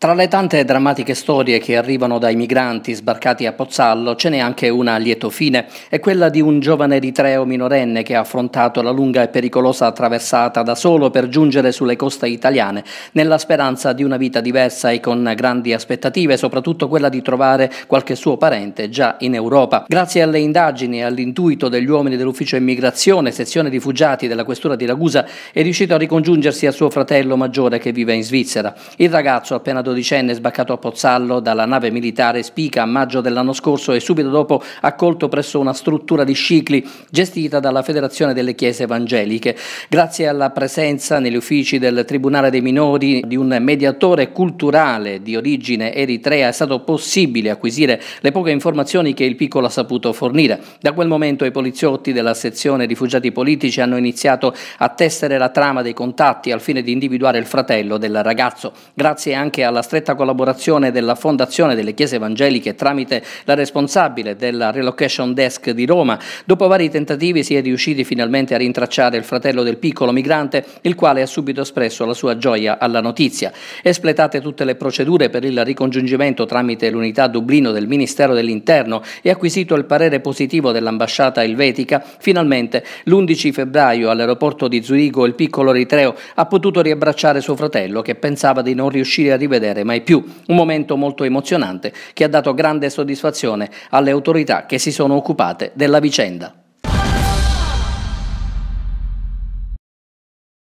Tra le tante drammatiche storie che arrivano dai migranti sbarcati a Pozzallo ce n'è anche una a lieto fine, è quella di un giovane eritreo minorenne che ha affrontato la lunga e pericolosa traversata da solo per giungere sulle coste italiane, nella speranza di una vita diversa e con grandi aspettative, soprattutto quella di trovare qualche suo parente già in Europa. Grazie alle indagini e all'intuito degli uomini dell'ufficio immigrazione, sezione rifugiati della questura di Ragusa, è riuscito a ricongiungersi a suo fratello maggiore che vive in Svizzera. Il ragazzo appena dodicenne sbarcato a Pozzallo dalla nave militare Spica a maggio dell'anno scorso e subito dopo accolto presso una struttura di cicli gestita dalla Federazione delle Chiese Evangeliche. Grazie alla presenza negli uffici del Tribunale dei Minori di un mediatore culturale di origine eritrea è stato possibile acquisire le poche informazioni che il piccolo ha saputo fornire. Da quel momento i poliziotti della sezione rifugiati politici hanno iniziato a tessere la trama dei contatti al fine di individuare il fratello del ragazzo. Grazie anche alla la stretta collaborazione della Fondazione delle Chiese Evangeliche tramite la responsabile della Relocation Desk di Roma. Dopo vari tentativi si è riusciti finalmente a rintracciare il fratello del piccolo migrante, il quale ha subito espresso la sua gioia alla notizia. Espletate tutte le procedure per il ricongiungimento tramite l'unità Dublino del Ministero dell'Interno e acquisito il parere positivo dell'ambasciata elvetica, finalmente l'11 febbraio all'aeroporto di Zurigo il piccolo eritreo ha potuto riabbracciare suo fratello che pensava di non riuscire a rivedere avere mai più. Un momento molto emozionante che ha dato grande soddisfazione alle autorità che si sono occupate della vicenda.